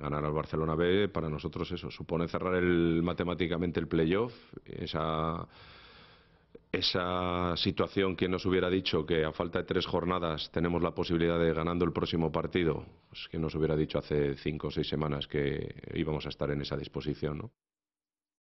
Ganar al Barcelona B para nosotros eso supone cerrar el, matemáticamente el playoff, esa, esa situación que nos hubiera dicho que a falta de tres jornadas tenemos la posibilidad de ganando el próximo partido, pues que nos hubiera dicho hace cinco o seis semanas que íbamos a estar en esa disposición. ¿no?